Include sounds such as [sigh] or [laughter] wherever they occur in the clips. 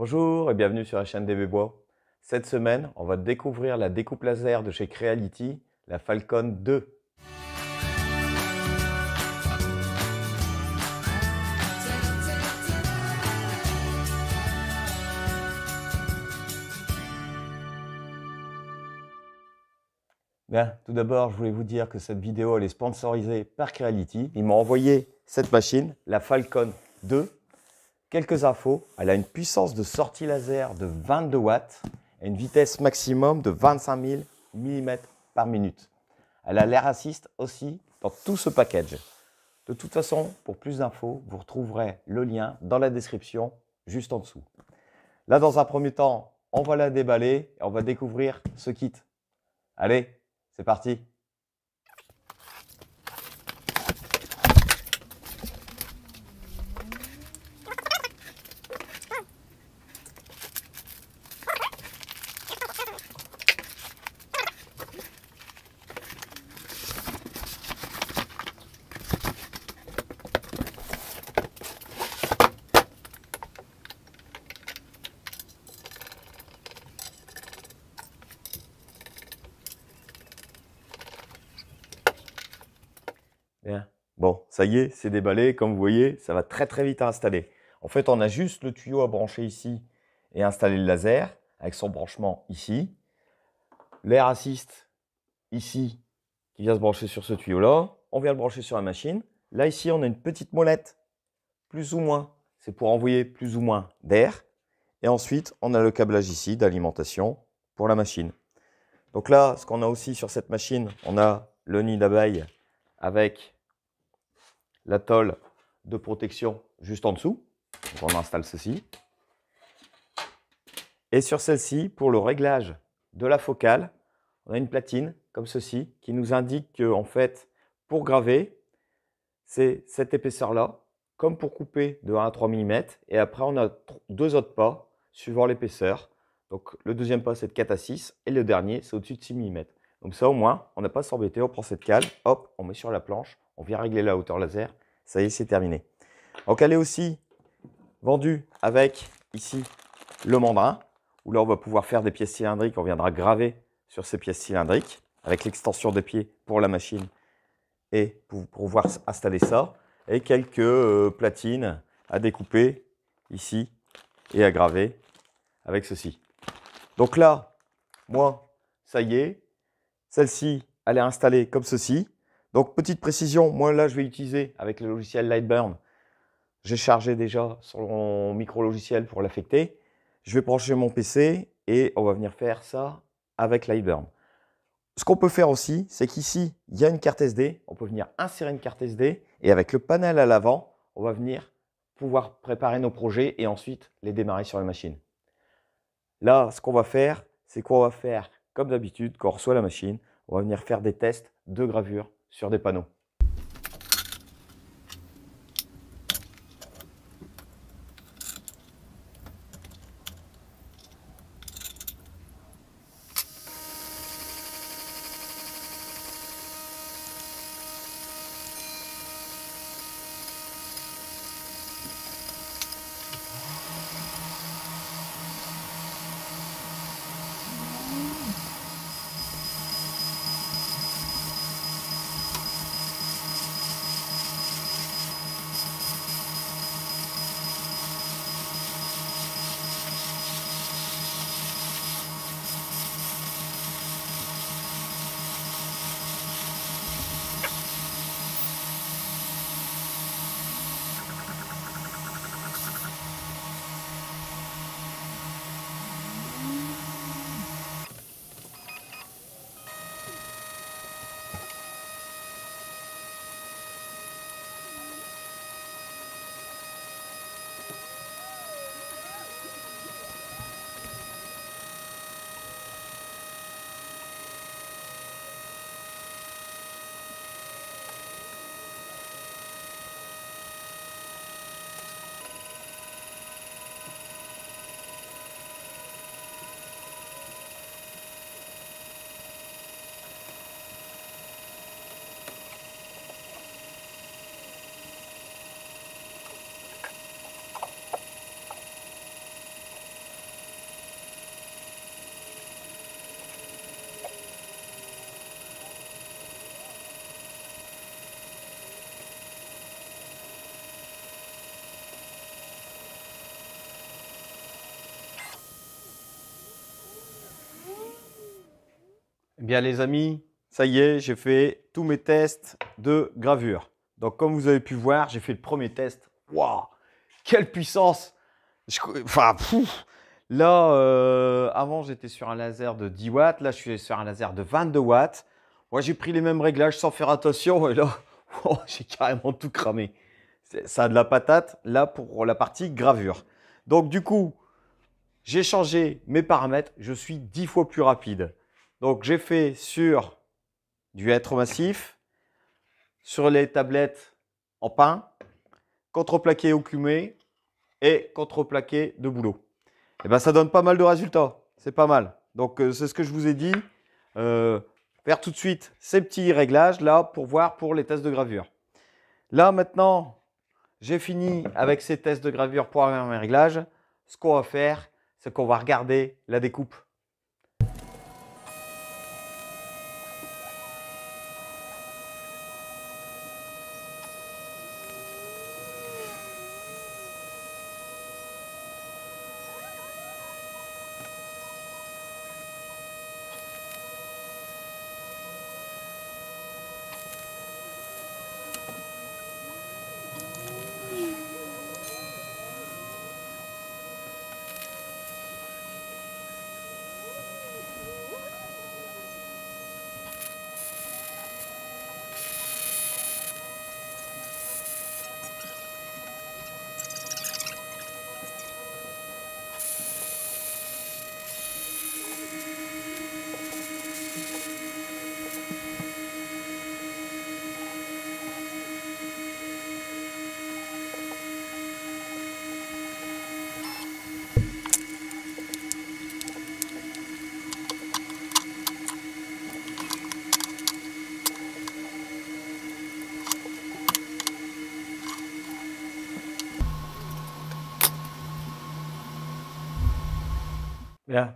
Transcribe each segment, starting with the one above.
Bonjour et bienvenue sur la chaîne des Bois. Cette semaine, on va découvrir la découpe laser de chez Creality, la Falcon 2. Bien, tout d'abord, je voulais vous dire que cette vidéo est sponsorisée par Creality. Ils m'ont envoyé cette machine, la Falcon 2, Quelques infos, elle a une puissance de sortie laser de 22 watts et une vitesse maximum de 25 000 mm par minute. Elle a l'air assist aussi dans tout ce package. De toute façon, pour plus d'infos, vous retrouverez le lien dans la description juste en dessous. Là, dans un premier temps, on va la déballer et on va découvrir ce kit. Allez, c'est parti Bon, ça y est, c'est déballé. Comme vous voyez, ça va très très vite à installer. En fait, on a juste le tuyau à brancher ici et installer le laser avec son branchement ici. L'air assiste ici qui vient se brancher sur ce tuyau-là. On vient le brancher sur la machine. Là, ici, on a une petite molette, plus ou moins. C'est pour envoyer plus ou moins d'air. Et ensuite, on a le câblage ici d'alimentation pour la machine. Donc là, ce qu'on a aussi sur cette machine, on a le nid d'abeille avec l'atoll de protection juste en dessous. on installe ceci. Et sur celle-ci, pour le réglage de la focale, on a une platine comme ceci qui nous indique que, en fait, pour graver, c'est cette épaisseur-là, comme pour couper de 1 à 3 mm. Et après, on a deux autres pas suivant l'épaisseur. Donc le deuxième pas, c'est de 4 à 6 et le dernier, c'est au-dessus de 6 mm. Donc ça au moins, on n'a pas à s'embêter, on prend cette cale, hop, on met sur la planche, on vient régler la hauteur laser, ça y est, c'est terminé. Donc elle est aussi vendue avec ici le mandrin, où là on va pouvoir faire des pièces cylindriques, on viendra graver sur ces pièces cylindriques, avec l'extension des pieds pour la machine et pour pouvoir installer ça, et quelques euh, platines à découper ici et à graver avec ceci. Donc là, moi, ça y est, celle-ci, elle est installée comme ceci. Donc, petite précision, moi là, je vais utiliser avec le logiciel Lightburn. J'ai chargé déjà sur mon micro-logiciel pour l'affecter. Je vais brancher mon PC et on va venir faire ça avec Lightburn. Ce qu'on peut faire aussi, c'est qu'ici, il y a une carte SD. On peut venir insérer une carte SD et avec le panel à l'avant, on va venir pouvoir préparer nos projets et ensuite les démarrer sur la machine. Là, ce qu'on va faire, c'est qu'on va faire comme d'habitude, quand on reçoit la machine, on va venir faire des tests de gravure sur des panneaux. les amis, ça y est, j'ai fait tous mes tests de gravure. Donc comme vous avez pu voir, j'ai fait le premier test. Waouh Quelle puissance Enfin, Là, euh, avant, j'étais sur un laser de 10 watts. Là, je suis sur un laser de 22 watts. Moi, j'ai pris les mêmes réglages sans faire attention. Et là, [laughs] oh, j'ai carrément tout cramé. Ça a de la patate, là, pour la partie gravure. Donc, du coup, j'ai changé mes paramètres. Je suis 10 fois plus rapide. Donc j'ai fait sur du hêtre massif, sur les tablettes en pain, contreplaqué cumé et contreplaqué de boulot. Et eh bien ça donne pas mal de résultats, c'est pas mal. Donc euh, c'est ce que je vous ai dit, euh, faire tout de suite ces petits réglages là pour voir pour les tests de gravure. Là maintenant, j'ai fini avec ces tests de gravure pour avoir mes réglages. Ce qu'on va faire, c'est qu'on va regarder la découpe.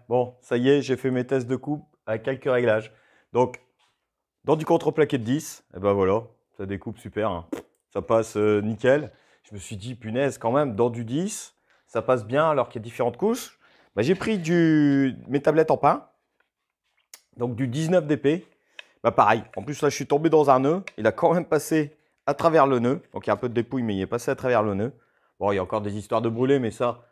bon, ça y est, j'ai fait mes tests de coupe à quelques réglages. Donc, dans du contreplaqué de 10, et eh ben voilà, ça découpe super, hein. ça passe euh, nickel. Je me suis dit, punaise, quand même, dans du 10, ça passe bien alors qu'il y a différentes couches. Bah, j'ai pris du... mes tablettes en pain, donc du 19 d'épée. Bah, pareil, en plus là, je suis tombé dans un nœud, il a quand même passé à travers le nœud. Donc, il y a un peu de dépouille, mais il est passé à travers le nœud. Bon, il y a encore des histoires de brûler, mais ça,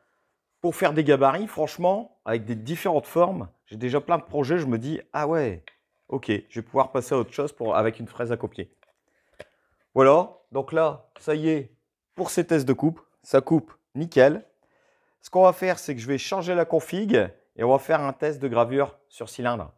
pour faire des gabarits, franchement, avec des différentes formes, j'ai déjà plein de projets, je me dis, ah ouais, ok, je vais pouvoir passer à autre chose pour, avec une fraise à copier. Voilà, donc là, ça y est, pour ces tests de coupe, ça coupe nickel. Ce qu'on va faire, c'est que je vais changer la config et on va faire un test de gravure sur cylindre.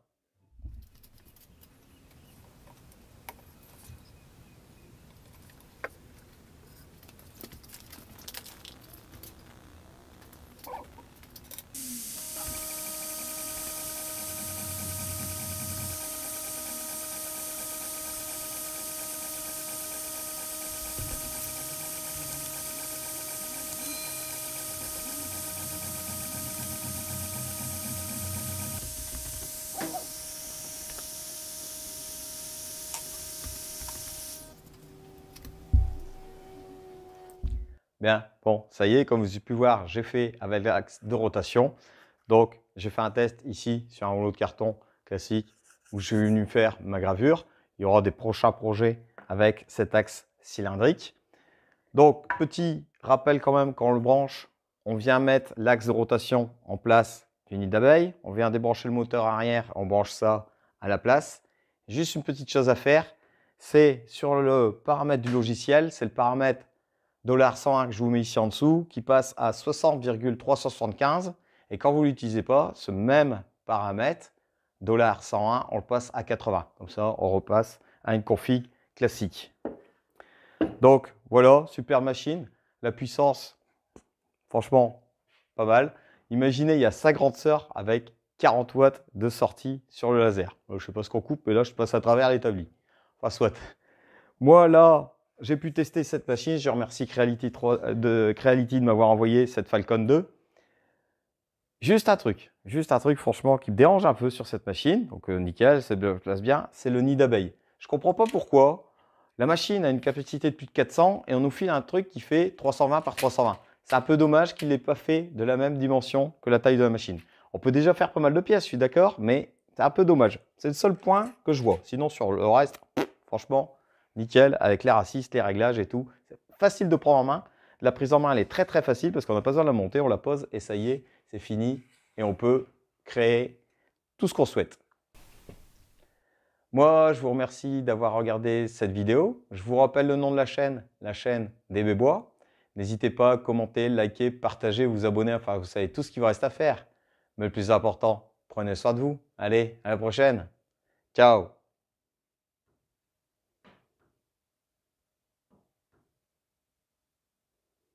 bon, ça y est, comme vous avez pu voir, j'ai fait avec l'axe de rotation. Donc, j'ai fait un test ici sur un rouleau de carton classique où je suis venu faire ma gravure. Il y aura des prochains projets avec cet axe cylindrique. Donc, petit rappel quand même, quand on le branche, on vient mettre l'axe de rotation en place du nid d'abeille. On vient débrancher le moteur arrière, on branche ça à la place. Juste une petite chose à faire, c'est sur le paramètre du logiciel, c'est le paramètre 101 que je vous mets ici en dessous, qui passe à 60,375. Et quand vous ne l'utilisez pas, ce même paramètre, 101, on le passe à 80. Comme ça, on repasse à une config classique. Donc voilà, super machine. La puissance, franchement, pas mal. Imaginez, il y a sa grande sœur avec 40 watts de sortie sur le laser. Euh, je ne sais pas ce qu'on coupe, mais là, je passe à travers l'établi. Enfin, soit. Moi, là, j'ai pu tester cette machine. Je remercie Creality, 3, euh, de, Creality de m'avoir envoyé cette Falcon 2. Juste un truc, juste un truc franchement qui me dérange un peu sur cette machine. Donc euh, nickel, ça place bien. C'est le nid d'abeille. Je comprends pas pourquoi. La machine a une capacité de plus de 400 et on nous file un truc qui fait 320 par 320. C'est un peu dommage qu'il n'ait pas fait de la même dimension que la taille de la machine. On peut déjà faire pas mal de pièces, je suis d'accord, mais c'est un peu dommage. C'est le seul point que je vois. Sinon, sur le reste, franchement, nickel, avec les racistes, les réglages et tout. C'est facile de prendre en main. La prise en main, elle est très très facile parce qu'on n'a pas besoin de la monter, on la pose et ça y est, c'est fini. Et on peut créer tout ce qu'on souhaite. Moi, je vous remercie d'avoir regardé cette vidéo. Je vous rappelle le nom de la chaîne, la chaîne des Bébois. N'hésitez pas à commenter, liker, partager, vous abonner. Enfin, vous savez tout ce qu'il vous reste à faire. Mais le plus important, prenez soin de vous. Allez, à la prochaine. Ciao